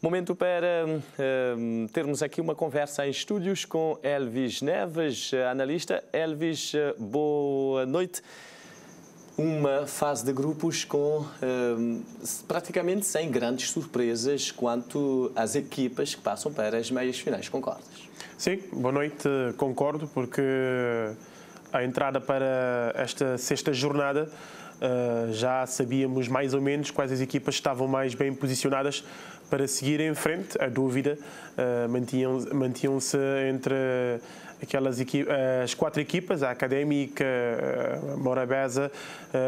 Momento para um, hum, termos aqui uma conversa em estúdios com Elvis Neves, analista. Elvis, boa noite. Uma fase de grupos com um, praticamente sem grandes surpresas quanto às equipas que passam para as meias finais, concordas? Sim, boa noite, concordo, porque a entrada para esta sexta jornada Uh, já sabíamos mais ou menos quais as equipas estavam mais bem posicionadas para seguir em frente. A dúvida uh, mantinham-se mantinham entre aquelas eh, as quatro equipas, a Académica, a eh, Morabeza,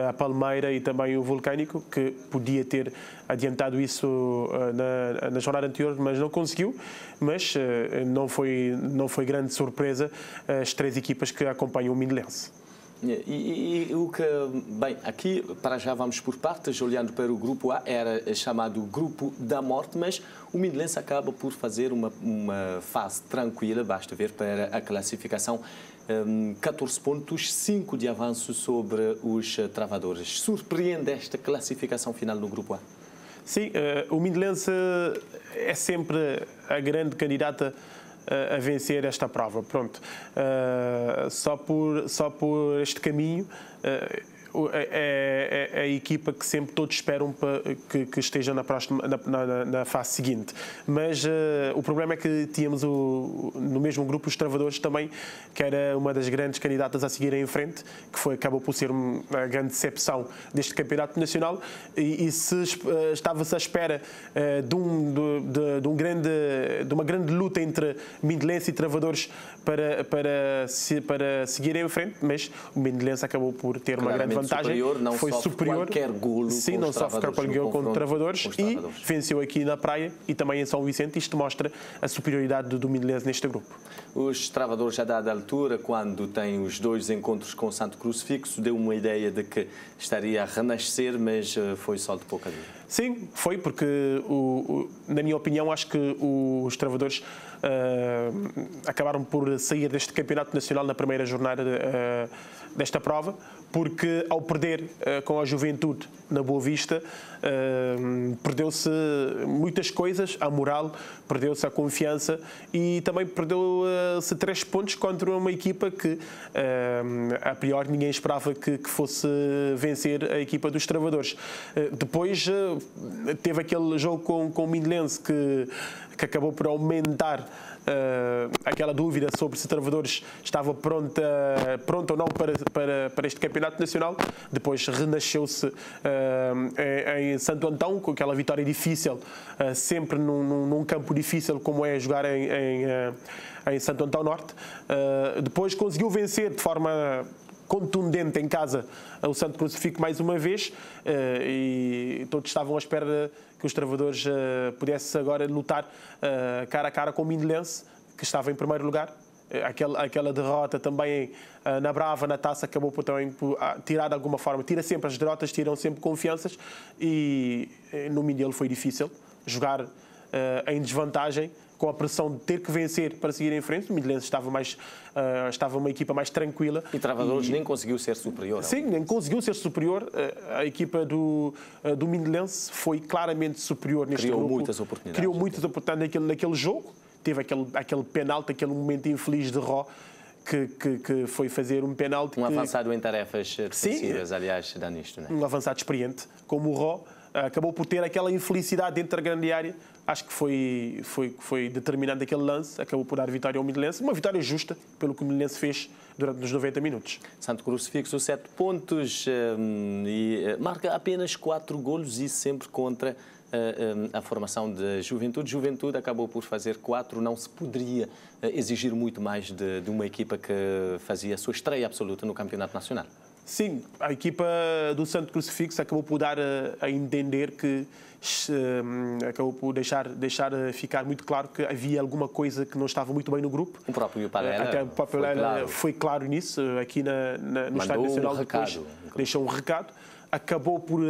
a Palmeira e também o Volcânico, que podia ter adiantado isso na, na jornada anterior, mas não conseguiu. Mas não foi, não foi grande surpresa as três equipas que acompanham o Mindelense. E, e, e, o que. Bem, aqui para já vamos por partes, olhando para o grupo A, era chamado Grupo da Morte, mas o Midlands acaba por fazer uma, uma fase tranquila, basta ver para a classificação. 14 hum, pontos, 5 de avanço sobre os travadores. Surpreende esta classificação final no grupo A? Sim, eh, o Midlands é sempre a grande candidata a vencer esta prova. Pronto, ah, só por, só por este caminho ah, é, é, a equipa que sempre todos esperam para, que, que, esteja na, próxima, na, na, na fase seguinte. Mas uh, o problema é que tínhamos o, no mesmo grupo os travadores também, que era uma das grandes candidatas a seguir em frente, que foi, acabou por ser uma grande decepção deste campeonato nacional, e, e se, uh, estava-se à espera uh, de, um, de, de, um grande, de uma grande luta entre Mindelense e travadores para, para, para seguir em frente, mas o Mindelense acabou por ter Claramente. uma grande vantagem. Superior, foi superior. Sim, não sofre qualquer golo com travadores e venceu aqui na Praia e também em São Vicente. Isto mostra a superioridade do Dominglense neste grupo. Os travadores, já dada altura, quando tem os dois encontros com o Santo Crucifixo, deu uma ideia de que estaria a renascer, mas eh, foi só de pouca dura. Sim, foi, porque, o, o, na minha opinião, acho que os travadores ah, acabaram por sair deste campeonato nacional na primeira jornada ah, desta prova, porque ao perder ah, com a juventude na Boa Vista, perdeu-se muitas coisas, a moral, perdeu-se a confiança e também perdeu-se três pontos contra uma equipa que a priori ninguém esperava que, fosse vencer a equipa dos travadores. Depois teve aquele jogo com, com o Mindelense que que acabou por aumentar uh, aquela dúvida sobre se Travadores estava pronta, pronto ou não para, para, para este campeonato nacional. Depois renasceu-se uh, em, em, Santo Antão, com aquela vitória difícil, uh, sempre num, num, num, campo difícil como é jogar em, em, em Santo Antão Norte. depois conseguiu vencer de forma contundente em casa o Santo Crucifico mais uma vez eh, e todos estavam à espera que os travadores eh, pudessem agora lutar eh, cara a cara com o Mindelense, que estava em primeiro lugar. Aquela, aquela derrota também na Brava, na Taça, acabou por também ah, tirar de alguma forma. Tira sempre as derrotas, tiram sempre confianças e no Mindelo foi difícil jogar em desvantagem com a pressão de ter que vencer para seguir em frente. O Midlense estava, mais, uh, estava uma equipa mais tranquila. E Travadores e... nem conseguiu ser superior. Sim, nem conseguiu ser superior. Ah, a equipa do, uh, do Midlense foi claramente superior neste Criou grupo. muitas oportunidades. Criou muitas oportunidades naquele, naquele jogo. Teve aquele, aquele penalti, aquele momento infeliz de Ró. Que, que, que, foi fazer um penalti. Um que... avançado em tarefas defensivas, aliás, dá nisto, né? Um avançado experiente, como o Ró. Ah, acabou por ter aquela infelicidade dentro da grande área. Acho que foi, foi, foi determinante aquele lance, acabou por dar vitória ao Milenense, uma vitória justa pelo que o Milenense fez durante os 90 minutos. Santo Crucifixo, 7 pontos hum, e eh, marca apenas 4 golos e sempre contra eh, hum, a formação de Juventude. Juventude acabou por fazer quatro, não se poderia eh, exigir muito mais de, de uma equipa que fazia a sua estreia absoluta no Campeonato Nacional. Sim, a equipa do Santo Crucifixo acabou por dar eh, a, entender que hum, acabou por deixar, deixar eh, ficar muito claro que havia alguma coisa que não estava muito bem no grupo. O próprio Parela, eh, Até o próprio foi, claro. foi claro nisso, aqui na, na no Estádio Nacional. Um depois deixou um recado. Acabou por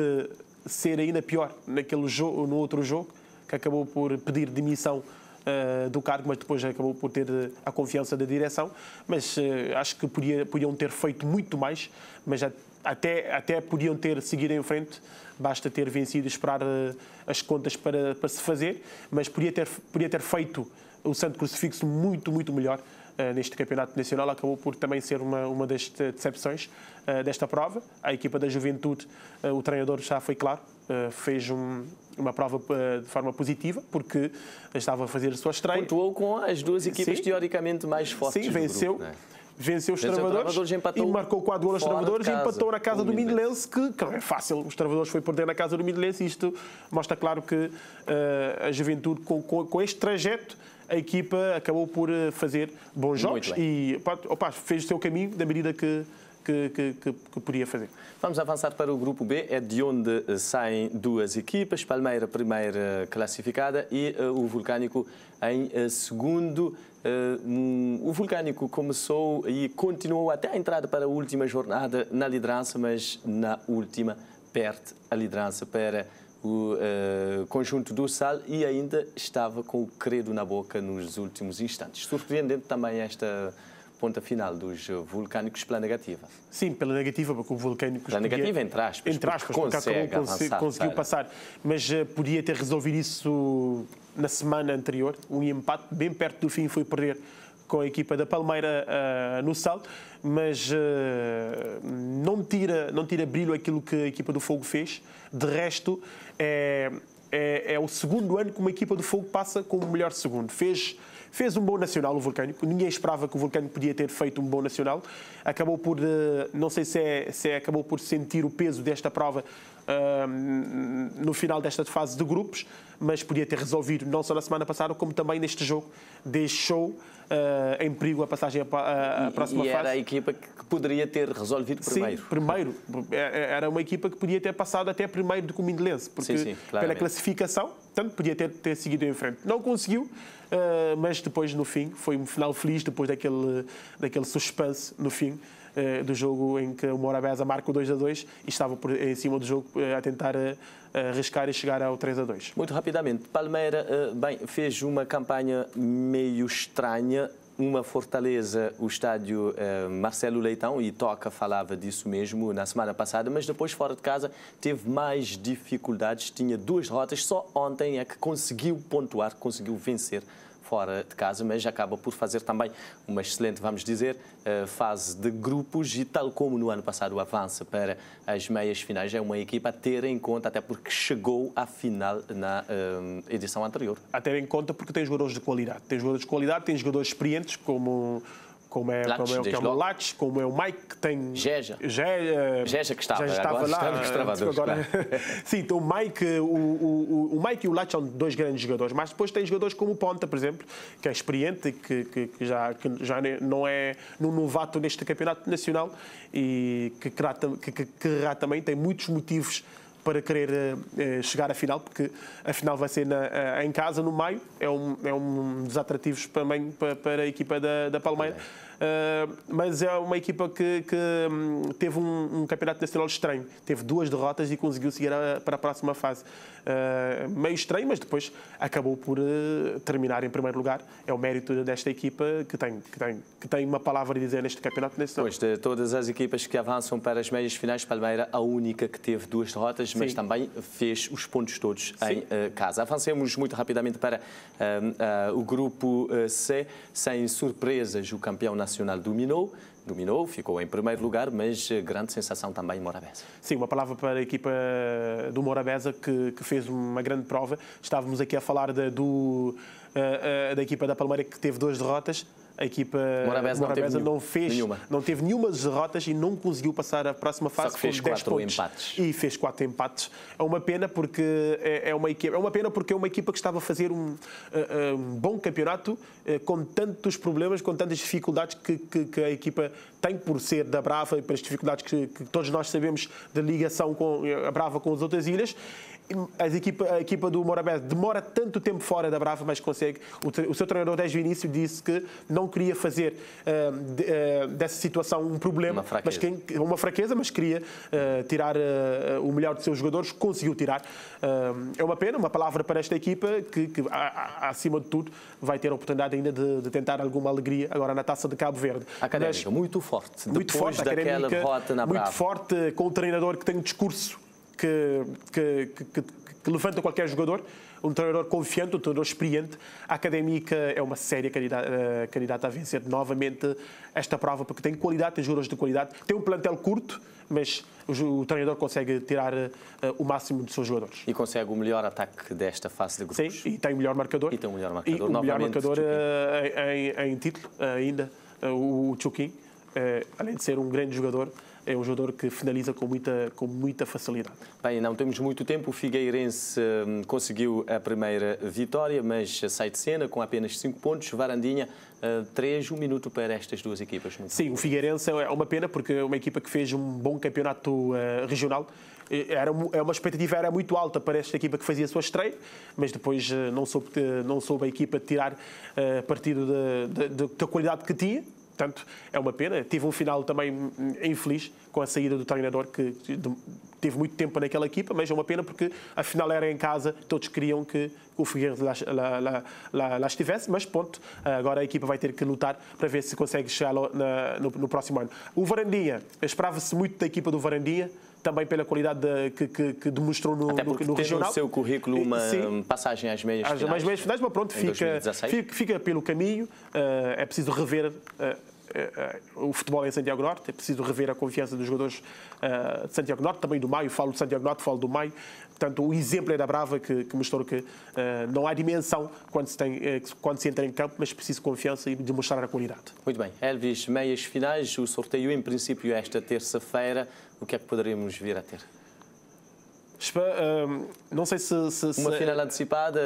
ser ainda pior naquele jogo, no outro jogo, que acabou por pedir demissão uh, do cargo, mas depois acabou por ter eh, a confiança da direção. Mas uh, acho que podia, podiam ter feito muito mais, mas já, até, até podiam ter seguido em frente. Basta ter vencido e esperar as contas para, para se fazer, mas podia ter, podia ter feito o Santo Crucifixo muito, muito melhor. Eh, neste campeonato nacional acabou por também ser uma, uma das decepções eh, desta prova. A equipa da Juventude, eh, o treinador já foi claro, fez um, uma prova de forma positiva, porque estava a fazer a sua estreia. Pontuou com as duas equipas Sim. teoricamente mais fortes. Sim, venceu. Grupo, Venceu é? os travadores, e marcou 4 gols aos travadores e empatou na casa do Midlense, que, que, não é fácil. Os travadores foi perder na casa do Midlense e isto mostra claro que uh, a juventude, com, com, com este trajeto, a equipa acabou por eh, fazer bons jogos e opa, fez o seu caminho da medida que, que, que, que, podia fazer. Vamos avançar para o grupo B, é de onde eh, saem duas equipas, Palmeira primeira classificada e uh, o Vulcânico em uh, segundo. Uh, um, o Vulcânico começou e continuou até a entrada para a última jornada na liderança, mas na última perde a liderança para o uh, conjunto do Sal e ainda estava com o credo na boca nos últimos instantes. Surpreendente também esta ponta final dos vulcânicos pela negativa. Sim, pela negativa, porque o vulcânico... Pela podia, negativa, entre aspas, entre aspas porque consegue avançar, conseguiu passar. Mas uh, podia ter resolvido isso na semana anterior. Um empate bem perto do fim foi perder com a equipa da Palmeira uh, no salto, mas uh, não, tira, não tira brilho aquilo que a equipa do Fogo fez. De resto, é, é, é o segundo ano que uma equipa do Fogo passa como o melhor segundo. Fez Fez um bom nacional o Vulcânico, ninguém esperava que o Vulcânico podia ter feito um bom nacional. Acabou por, eh, não sei se, é, se é, acabou por sentir o peso desta prova ehm, no final desta fase de grupos, mas podia ter resolvido não só na semana passada, como também neste jogo. Deixou uh, em perigo a passagem à próxima e era fase. era a equipa que poderia ter resolvido primeiro. Sim, primeiro. É, é, era uma equipa que podia ter passado até primeiro do que o porque sim, sim, pela classificação podia ter, ter seguido em frente. Não conseguiu, uh, mas depois, no fim, foi um final feliz, depois daquele, daquele suspense no fim uh, do jogo em que o Morabeza marca o 2 a 2 e estava por, em cima do jogo uh, a tentar arriscar e chegar ao 3 a 2. Muito rapidamente, Palmeira, bem, fez uma campanha meio estranha uma fortaleza o estádio eh, Marcelo Leitão, e Toca falava disso mesmo na semana passada, mas depois fora de casa teve mais dificuldades, tinha duas derrotas, só ontem é que conseguiu pontuar, conseguiu vencer fora de casa, mas acaba por fazer também uma excelente, vamos dizer, eh, fase de grupos e, tal como no ano passado, avança para as meias finais. É uma equipa a ter em conta, até porque chegou à final na eh, edição anterior. A ter em conta porque tem jogadores de qualidade. Tem jogadores de qualidade, tem jogadores experientes, como como é, como é, como é o Lach, como é o Mike, que tem... Geja. Ge, Geja que estava, Geja estava agora lá. Estamos agora. Sim, então o Mike, o, o, o Mike e o Lach são dois grandes jogadores, mas depois tem jogadores como o Ponta, por exemplo, que é experiente, que, que, que já, que já não é um novato neste campeonato nacional e que, que, que, que, que também tem muitos motivos para querer uh, chegar à final, porque a final vai ser na, eh, em casa, no maio. É um, é um dos atrativos também para, para a equipa da, da Palmeira. Ah, mas é uma equipa que, que hum, teve um, um, campeonato nacional estranho. Teve duas derrotas e conseguiu seguir a, ah, para a próxima fase. Ah, meio estranho, mas depois acabou por terminar em primeiro lugar. É o mérito desta equipa que tem, que tem, que tem uma palavra a dizer neste campeonato nacional. Pois, de todas as equipas que avançam para as meias finais, Palmeira a única que teve duas derrotas, Sim. mas também fez os pontos todos Sim. em uh, casa. Avancemos muito rapidamente para uh, uh, o grupo C, sem surpresas, o campeão nacional Nacional dominou, dominou, ficou em primeiro lugar, mas grande sensação também Morabeza. Sim, uma palavra para a equipa do Morabeza que, que fez uma grande prova. Estávamos aqui a falar da, do, eh, eh, da equipa da Palmeira que teve duas derrotas, a equipa Morabeza, Morabeza não, não, fez, nenhuma. não teve nenhuma derrotas e não conseguiu passar a próxima fase Só que fez com 10 pontos. Empates. E fez quatro empates. É uma pena porque é, é, uma equipa, é uma pena porque é uma equipa que estava a fazer um, eh, eh, um bom campeonato eh, com tantos problemas, com tantas dificuldades que, que, que, a equipa tem por ser da Brava e pelas dificuldades que, que todos nós sabemos da ligação com a Brava com as outras ilhas as equipa, a equipa do Morabeza demora tanto tempo fora da Brava, mas consegue. O, o, seu treinador, desde o início, disse que não queria fazer uh, de, uh, dessa situação um problema, uma fraqueza, mas, que, uma fraqueza, mas queria uh, tirar o melhor de seus jogadores, conseguiu tirar. é uma pena, uma palavra para esta equipa que, que a, a, acima de tudo, vai ter a oportunidade ainda de, de, tentar alguma alegria agora na taça de Cabo Verde. Académica, mas, muito forte. Muito Depois forte, daquela na Brava. Muito forte, eh, com o treinador que tem um discurso que, que, que, que levanta qualquer jogador, um treinador confiante, um treinador experiente. A Académica é uma séria eh, candidata, a vencer novamente esta prova, porque tem qualidade, tem jogadores de qualidade, tem um plantel curto, mas o, treinador consegue tirar eh, o máximo dos seus jogadores. E consegue o melhor ataque desta fase de grupos. Sim, e tem o melhor marcador. E tem o melhor marcador, e o melhor marcador eh, em, em, em, título ainda, o Chukin, além de ser um grande jogador, é um jogador que finaliza com muita, com muita facilidade. Bem, não temos muito tempo. O Figueirense hum, conseguiu a primeira vitória, mas sai de cena com apenas 5 pontos. Varandinha, 3, hum, 1 um minuto para estas duas equipas. Muito Sim, bom. o Figueirense é uma pena porque é uma equipa que fez um bom campeonato hum, regional era é uma expectativa era muito alta para esta equipa que fazia a sua estreia, mas depois não soube, não soube a equipa tirar partido da, da qualidade que tinha Portanto, é uma pena. Teve um final também hum, hum, infeliz com a saída do treinador que teve muito tempo naquela equipa, mas é uma pena porque afinal era em casa, todos queriam que o Figueiredo lá, lá, lá, lá estivesse, mas ponto. Agora a equipa vai ter que lutar para ver se consegue chegar no, no, no próximo ano. O Varandinha, esperava-se muito da equipa do Varandinha, também pela qualidade de, que, que, que, demonstrou no, Até porque no, no regional. no seu currículo uma Sim, passagem às meias finais. Às meias finais, mas pronto, fica, fica, fica, pelo caminho. Uh, é preciso rever eh, eh, eh, o futebol em Santiago Norte, é preciso rever a confiança dos jogadores eh, de Santiago Norte, também do Maio, falo de Santiago Norte, falo do Maio, portanto o exemplo é da Brava que, que mostrou que não há dimensão quando se, tem, quando se entra em campo, mas preciso confiança e demonstrar a qualidade. Muito bem, Elvis, meias finais, o sorteio em princípio é esta terça-feira, o que é que poderíamos vir a ter? Hum, não sei se, se, se, Uma é final antecipada,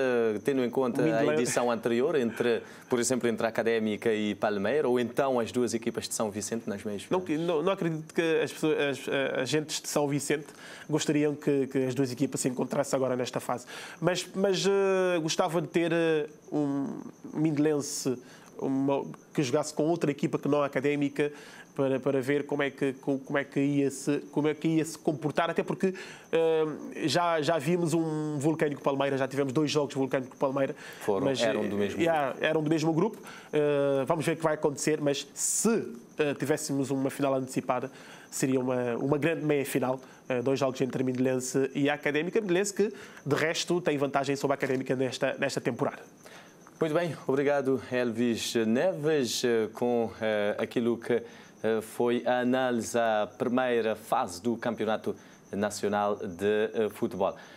tendo em conta Midland. a edição anterior, entre, por exemplo, entre a Académica e Palmeira, ou então as duas equipas de São Vicente nas mesmas? Não, não, não acredito que as, pessoas, as, as gentes de São Vicente gostariam que, que, as duas equipas se encontrassem agora nesta fase. Mas, mas uh, gostava de ter eh, um Mindelense uma, que jogasse com outra equipa que não académica para, para ver como é, que, como, é que ia se, como é que ia se comportar, até porque uh, já, já vimos um vulcânico Palmeira, já tivemos dois jogos vulcânico Palmeira. Foram, mas, eram do mesmo eh, yeah, grupo. Eram do mesmo grupo. Uh, vamos ver o que vai acontecer, mas se uh, tivéssemos uma final antecipada, seria uma, uma grande meia-final, dois jogos entre Midlense e a Académica. Midlense que, de resto, tem vantagem sobre a Académica nesta, nesta temporada. Muito bem, obrigado Elvis Neves com aquilo que eh, foi a análise à primeira fase do Campeonato Nacional de eh, Futebol.